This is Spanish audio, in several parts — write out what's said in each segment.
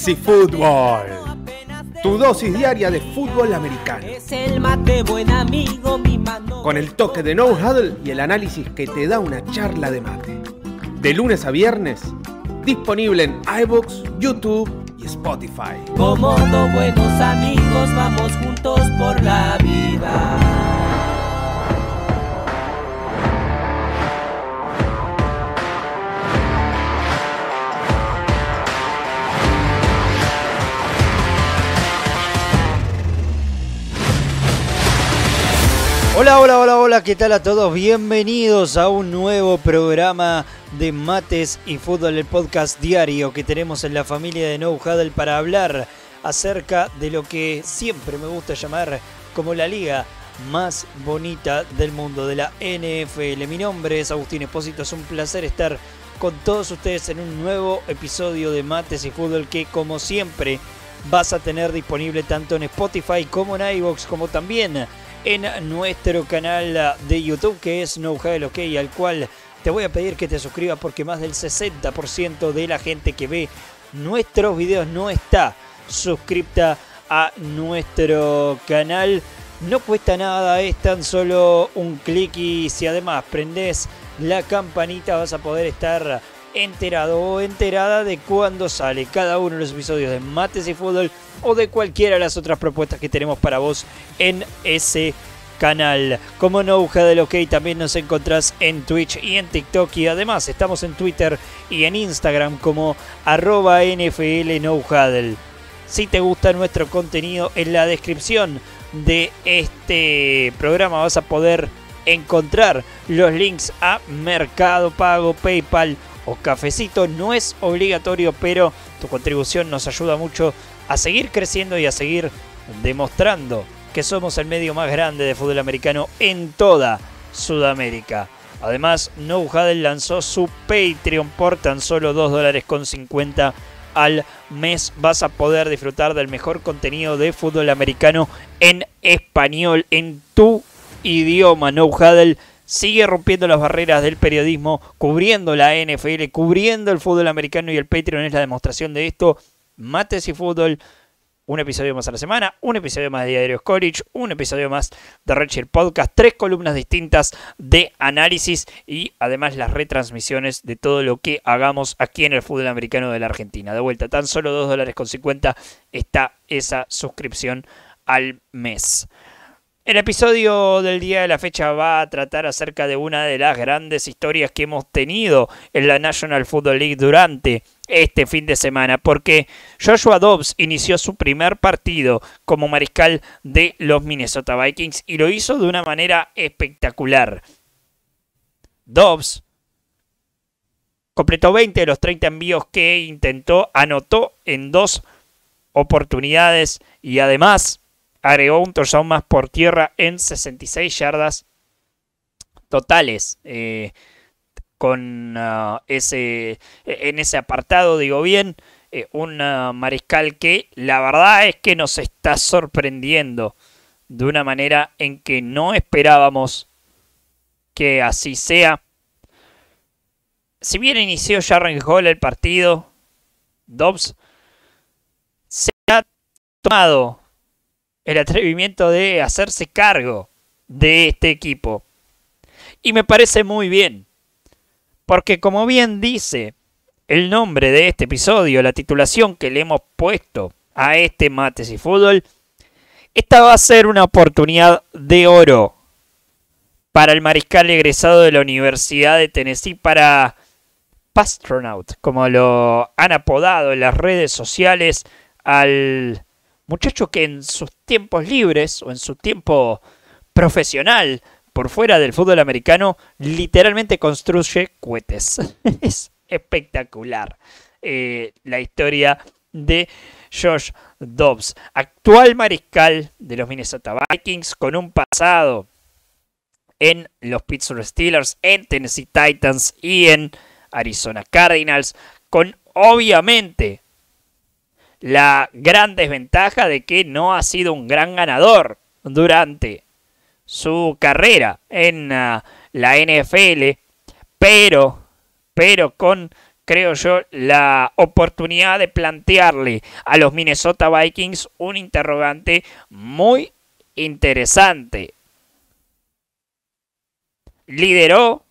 Fantasy Football. Tu dosis diaria de fútbol americano. Es el mate buen amigo, mi mano. Con el toque de No Huddle y el análisis que te da una charla de mate. De lunes a viernes, disponible en iVoox, YouTube y Spotify. Como buenos amigos, vamos juntos por la vida. Hola, hola, hola, hola, ¿qué tal a todos? Bienvenidos a un nuevo programa de Mates y Fútbol, el podcast diario que tenemos en la familia de No Haddle para hablar acerca de lo que siempre me gusta llamar como la liga más bonita del mundo, de la NFL. Mi nombre es Agustín Espósito, es un placer estar con todos ustedes en un nuevo episodio de Mates y Fútbol que como siempre vas a tener disponible tanto en Spotify como en iVoox, como también en nuestro canal de YouTube que es No OK, al cual te voy a pedir que te suscribas porque más del 60% de la gente que ve nuestros videos no está suscripta a nuestro canal. No cuesta nada, es tan solo un clic y si además prendes la campanita vas a poder estar enterado o enterada de cuándo sale cada uno de los episodios de Mates y Fútbol o de cualquiera de las otras propuestas que tenemos para vos en ese canal. Como no, Uja OK también nos encontrás en Twitch y en TikTok y además estamos en Twitter y en Instagram como arroba NFL Si te gusta nuestro contenido en la descripción de este programa vas a poder encontrar los links a Mercado Pago, PayPal, o cafecito. No es obligatorio, pero tu contribución nos ayuda mucho a seguir creciendo y a seguir demostrando que somos el medio más grande de fútbol americano en toda Sudamérica. Además, No lanzó su Patreon por tan solo 2 dólares con 50 al mes. Vas a poder disfrutar del mejor contenido de fútbol americano en español, en tu idioma. No sigue rompiendo las barreras del periodismo, cubriendo la NFL, cubriendo el fútbol americano y el Patreon es la demostración de esto. Mates y fútbol, un episodio más a la semana, un episodio más de Diario College, un episodio más de Redshirt Podcast, tres columnas distintas de análisis y además las retransmisiones de todo lo que hagamos aquí en el fútbol americano de la Argentina. De vuelta, tan solo 2 dólares con 50 está esa suscripción al mes. El episodio del día de la fecha va a tratar acerca de una de las grandes historias que hemos tenido en la National Football League durante este fin de semana, porque Joshua Dobbs inició su primer partido como mariscal de los Minnesota Vikings y lo hizo de una manera espectacular. Dobbs completó 20 de los 30 envíos que intentó, anotó en dos oportunidades y además agregó un touchdown más por tierra en 66 yardas totales. Eh, con ah, ese, e, en ese apartado, digo bien, eh, un ah, mariscal que la verdad es que nos está sorprendiendo de una manera en que no esperábamos que así sea. Si bien inició Jarren Hall el partido, Dobbs se ha tomado el atrevimiento de hacerse cargo de este equipo. Y me parece muy bien, porque como bien dice el nombre de este episodio, la titulación que le hemos puesto a este Mates y Fútbol, esta va a ser una oportunidad de oro para el mariscal egresado de la Universidad de Tennessee, para Pastronaut, como lo han apodado en las redes sociales al muchacho que en sus tiempos libres o en su tiempo profesional por fuera del fútbol americano literalmente construye cohetes. es espectacular eh, la historia de Josh Dobbs, actual mariscal de los Minnesota Vikings con un pasado en los Pittsburgh Steelers, en Tennessee Titans y en Arizona Cardinals, con obviamente la gran desventaja de que no ha sido un gran ganador durante su carrera en ah, la NFL, pero, pero con, creo yo, la oportunidad de plantearle a los Minnesota Vikings un interrogante muy interesante. Lideró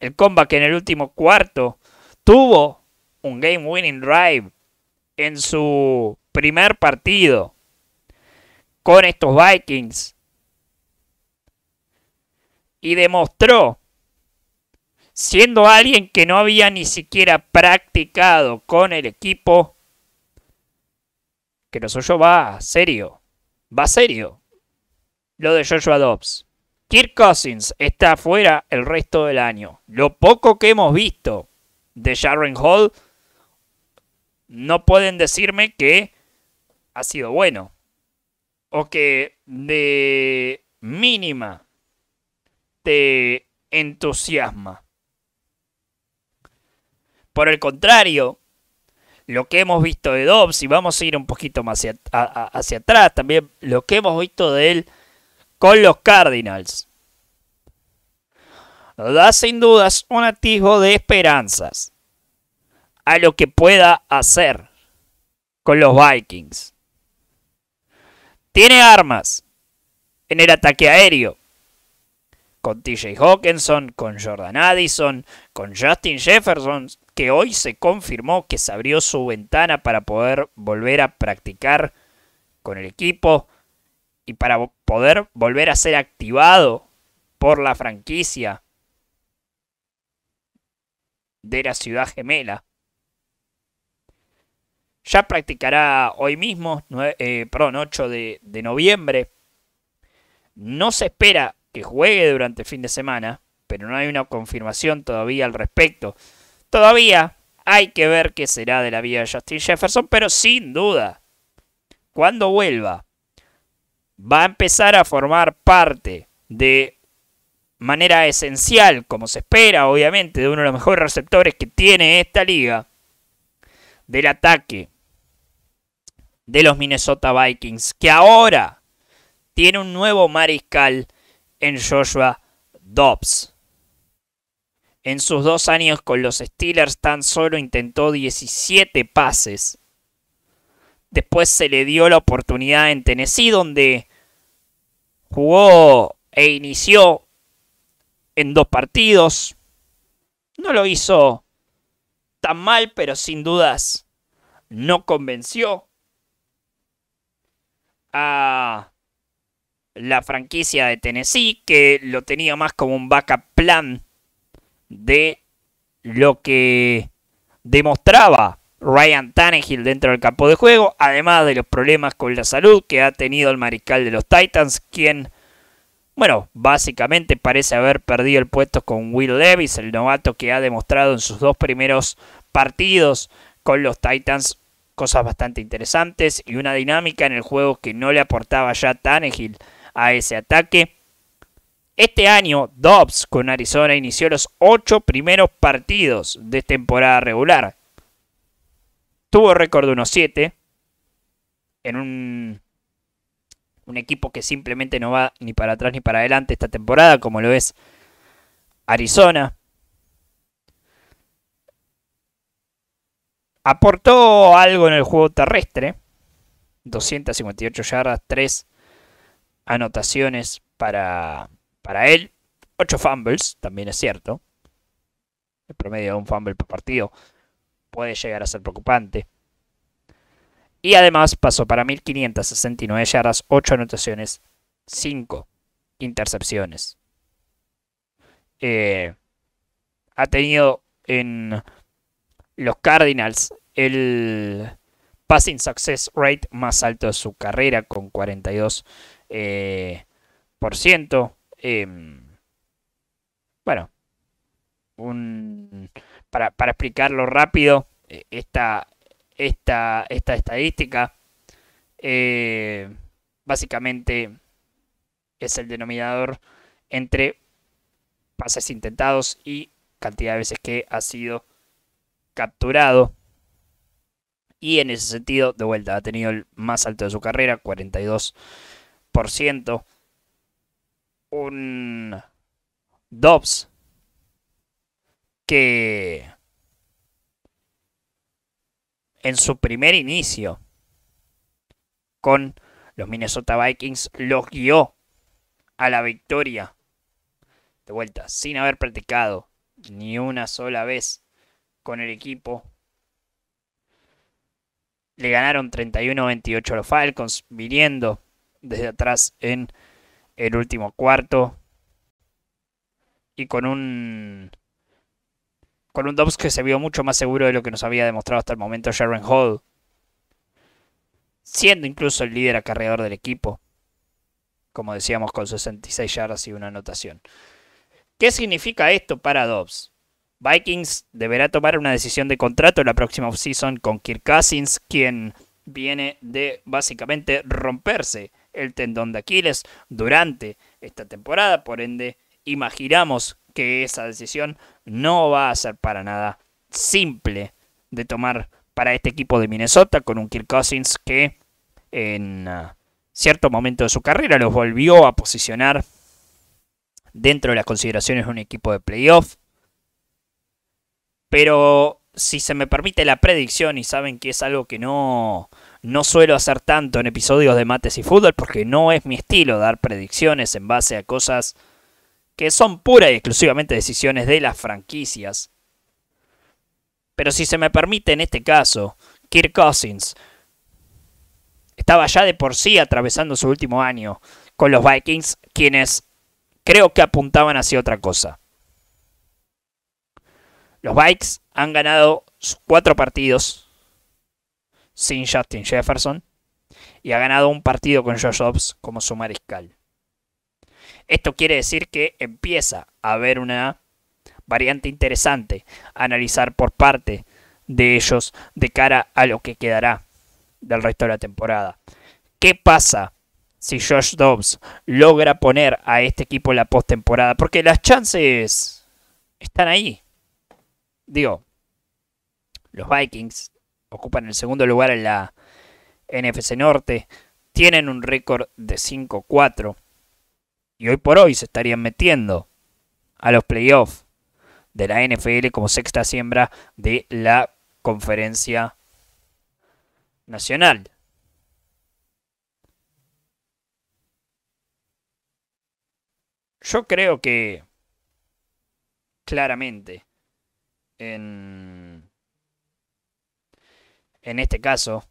el comeback en el último cuarto, tuvo un game winning drive, en su primer partido con estos Vikings y demostró, siendo alguien que no había ni siquiera practicado con el equipo, que lo soy va serio, va serio, lo de Joshua Dobbs. Kirk Cousins está afuera el resto del año. Lo poco que hemos visto de Sharon Hall no pueden decirme que ha sido bueno. O que de mínima te entusiasma. Por el contrario, lo que hemos visto de Dobbs, y vamos a ir un poquito más hacia, hacia atrás también, lo que hemos visto de él con los Cardinals, da sin dudas un atisbo de esperanzas a lo que pueda hacer con los Vikings. Tiene armas en el ataque aéreo. Con TJ Hawkinson, con Jordan Addison, con Justin Jefferson, que hoy se confirmó que se abrió su ventana para poder volver a practicar con el equipo y para poder volver a ser activado por la franquicia de la ciudad gemela. Ya practicará hoy mismo, eh, perdón, 8 de, de noviembre. No se espera que juegue durante el fin de semana, pero no hay una confirmación todavía al respecto. Todavía hay que ver qué será de la vida de Justin Jefferson, pero sin duda, cuando vuelva, va a empezar a formar parte de manera esencial, como se espera, obviamente, de uno de los mejores receptores que tiene esta liga, del ataque de los Minnesota Vikings, que ahora tiene un nuevo mariscal en Joshua Dobbs. En sus dos años con los Steelers tan solo intentó 17 pases. Después se le dio la oportunidad en Tennessee donde jugó e inició en dos partidos. No lo hizo tan mal, pero sin dudas no convenció a la franquicia de Tennessee, que lo tenía más como un backup plan de lo que demostraba Ryan Tannehill dentro del campo de juego, además de los problemas con la salud que ha tenido el mariscal de los Titans, quien, bueno, básicamente parece haber perdido el puesto con Will Levis, el novato que ha demostrado en sus dos primeros partidos con los Titans cosas bastante interesantes y una dinámica en el juego que no le aportaba ya Tannehill a ese ataque. Este año, Dobbs con Arizona inició los ocho primeros partidos de temporada regular. Tuvo récord de unos 7 en un, un equipo que simplemente no va ni para atrás ni para adelante esta temporada, como lo es Arizona. Aportó algo en el juego terrestre. 258 yardas, 3 anotaciones para, para él. 8 fumbles, también es cierto. El promedio de un fumble por partido puede llegar a ser preocupante. Y además pasó para 1569 yardas, 8 anotaciones, 5 intercepciones. Eh, ha tenido en los Cardinals el passing success rate más alto de su carrera con 42%. Eh, por ciento. Em, bueno, para, explicarlo rápido, eh, esta, esta estadística eh, básicamente es el denominador entre pases intentados y cantidad de veces que ha sido capturado. Y en ese sentido, de vuelta, ha tenido el más alto de su carrera, 42%. Un Dobbs que en su primer inicio con los Minnesota Vikings los guió a la victoria. De vuelta, sin haber practicado ni una sola vez con el equipo. Le ganaron 31-28 a los Falcons, viniendo desde atrás en el último cuarto. Y con un. Con un Dobbs que se vio mucho más seguro de lo que nos había demostrado hasta el momento Sharon Hall. Siendo incluso el líder acarreador del equipo. Como decíamos, con 66 yardas y una anotación. ¿Qué significa esto para Dobbs? Vikings deberá tomar una decisión de contrato la próxima offseason con Kirk Cousins, quien viene de básicamente romperse el tendón de Aquiles durante esta temporada, por ende imaginamos que esa decisión no va a ser para nada simple de tomar para este equipo de Minnesota con un Kirk Cousins que en ah, cierto momento de su carrera los volvió a posicionar dentro de las consideraciones de un equipo de playoff pero si se me permite la predicción, y saben que es algo que no, no suelo hacer tanto en episodios de mates y fútbol, porque no es mi estilo dar predicciones en base a cosas que son pura y exclusivamente decisiones de las franquicias. Pero si se me permite en este caso, Kirk Cousins estaba ya de por sí atravesando su último año con los Vikings, quienes creo que apuntaban hacia otra cosa. Los Bikes han ganado cuatro partidos sin Justin Jefferson y ha ganado un partido con Josh Dobbs como su mariscal. Esto quiere decir que empieza a haber una variante interesante a analizar por parte de ellos de cara a lo que quedará del resto de la temporada. ¿Qué pasa si Josh Dobbs logra poner a este equipo en la postemporada? Porque las chances están ahí. Digo, los Vikings ocupan el segundo lugar en la NFC Norte, tienen un récord de 5-4 y hoy por hoy se estarían metiendo a los playoffs de la NFL como sexta siembra de la conferencia nacional. Yo creo que claramente en, este caso,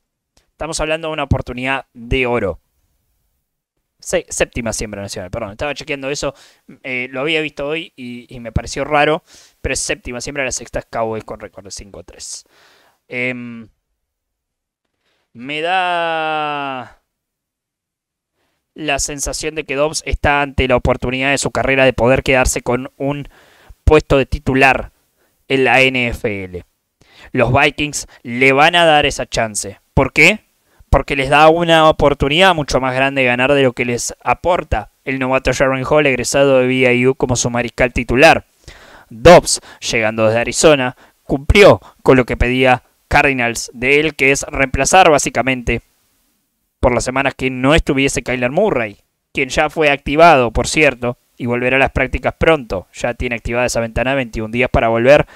estamos hablando de una oportunidad de oro. séptima siembra nacional, perdón, estaba chequeando eso, eh, lo había visto hoy y, me pareció raro, pero es séptima siembra, la sexta es Cowboys con récord de 5-3. Em, me da la sensación de que Dobbs está ante la oportunidad de su carrera de poder quedarse con un puesto de titular en la NFL. Los Vikings le van a dar esa chance. ¿Por qué? Porque les da una oportunidad mucho más grande de ganar de lo que les aporta el novato Sharon Hall, egresado de BYU como su mariscal titular. Dobbs, llegando desde Arizona, cumplió con lo que pedía Cardinals de él, que es reemplazar básicamente por las semanas que no estuviese Kyler Murray, quien ya fue activado, por cierto, y volverá a las prácticas pronto. Ya tiene activada esa ventana 21 días para volver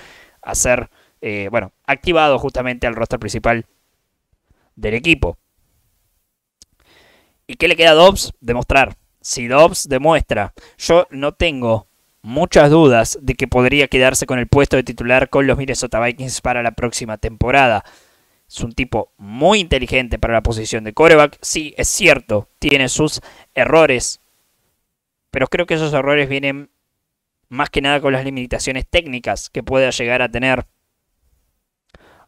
a ser, eh, bueno, activado justamente al roster principal del equipo. ¿Y qué le queda a Dobbs? Demostrar. Si Dobbs demuestra, yo no tengo muchas dudas de que podría quedarse con el puesto de titular con los Minnesota Vikings para la próxima temporada. Es un tipo muy inteligente para la posición de coreback. Sí, es cierto, tiene sus errores pero creo que esos errores vienen más que nada con las limitaciones técnicas que pueda llegar a tener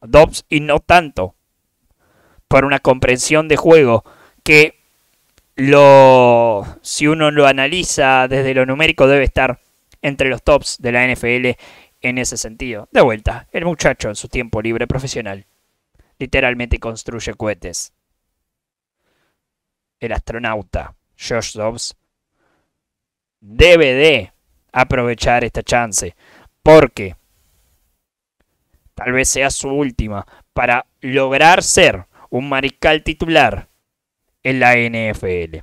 Dobbs y no tanto por una comprensión de juego que lo si uno lo analiza desde lo numérico debe estar entre los tops de la NFL en ese sentido. De vuelta, el muchacho en su tiempo libre profesional literalmente construye cohetes. El astronauta Josh Dobbs debe de aprovechar esta chance, porque tal vez sea su última para lograr ser un mariscal titular en la NFL.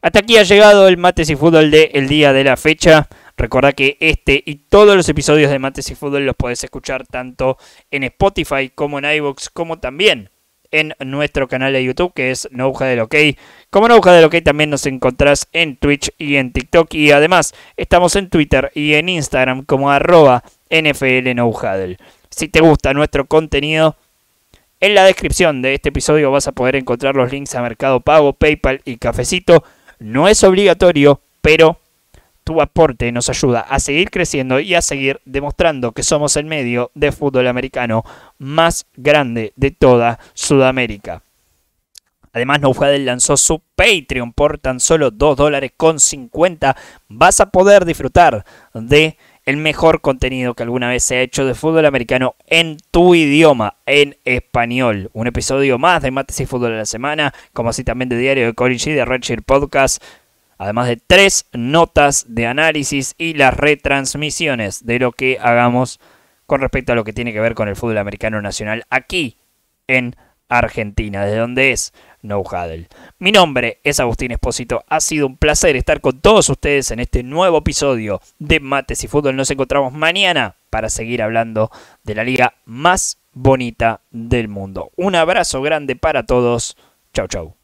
Hasta aquí ha llegado el Mates y Fútbol de el día de la fecha. Recuerda que este y todos los episodios de Mates y Fútbol los podés escuchar tanto en Spotify como en iVoox, como también en nuestro canal de YouTube que es Nouja del OK. Como Nouja del OK también nos encontrás en Twitch y en TikTok y además estamos en Twitter y en Instagram como arroba NFL Si te gusta nuestro contenido, en la descripción de este episodio vas a poder encontrar los links a Mercado Pago, PayPal y Cafecito. No es obligatorio, pero tu aporte nos ayuda a seguir creciendo y a seguir demostrando que somos el medio de fútbol americano más grande de toda Sudamérica. Además, Noufadel lanzó su Patreon por tan solo 2 dólares con 50. Vas a poder disfrutar de el mejor contenido que alguna vez se ha hecho de fútbol americano en tu idioma, en español. Un episodio más de Mates y Fútbol de la Semana, como así también de Diario de College y de Redshirt Podcast además de tres notas de análisis y las retransmisiones de lo que hagamos con respecto a lo que tiene que ver con el fútbol americano nacional aquí en Argentina, ¿De donde es No Mi nombre es Agustín Espósito. Ha sido un placer estar con todos ustedes en este nuevo episodio de Mates y Fútbol. Nos encontramos mañana para seguir hablando de la liga más bonita del mundo. Un abrazo grande para todos. Chau, chau.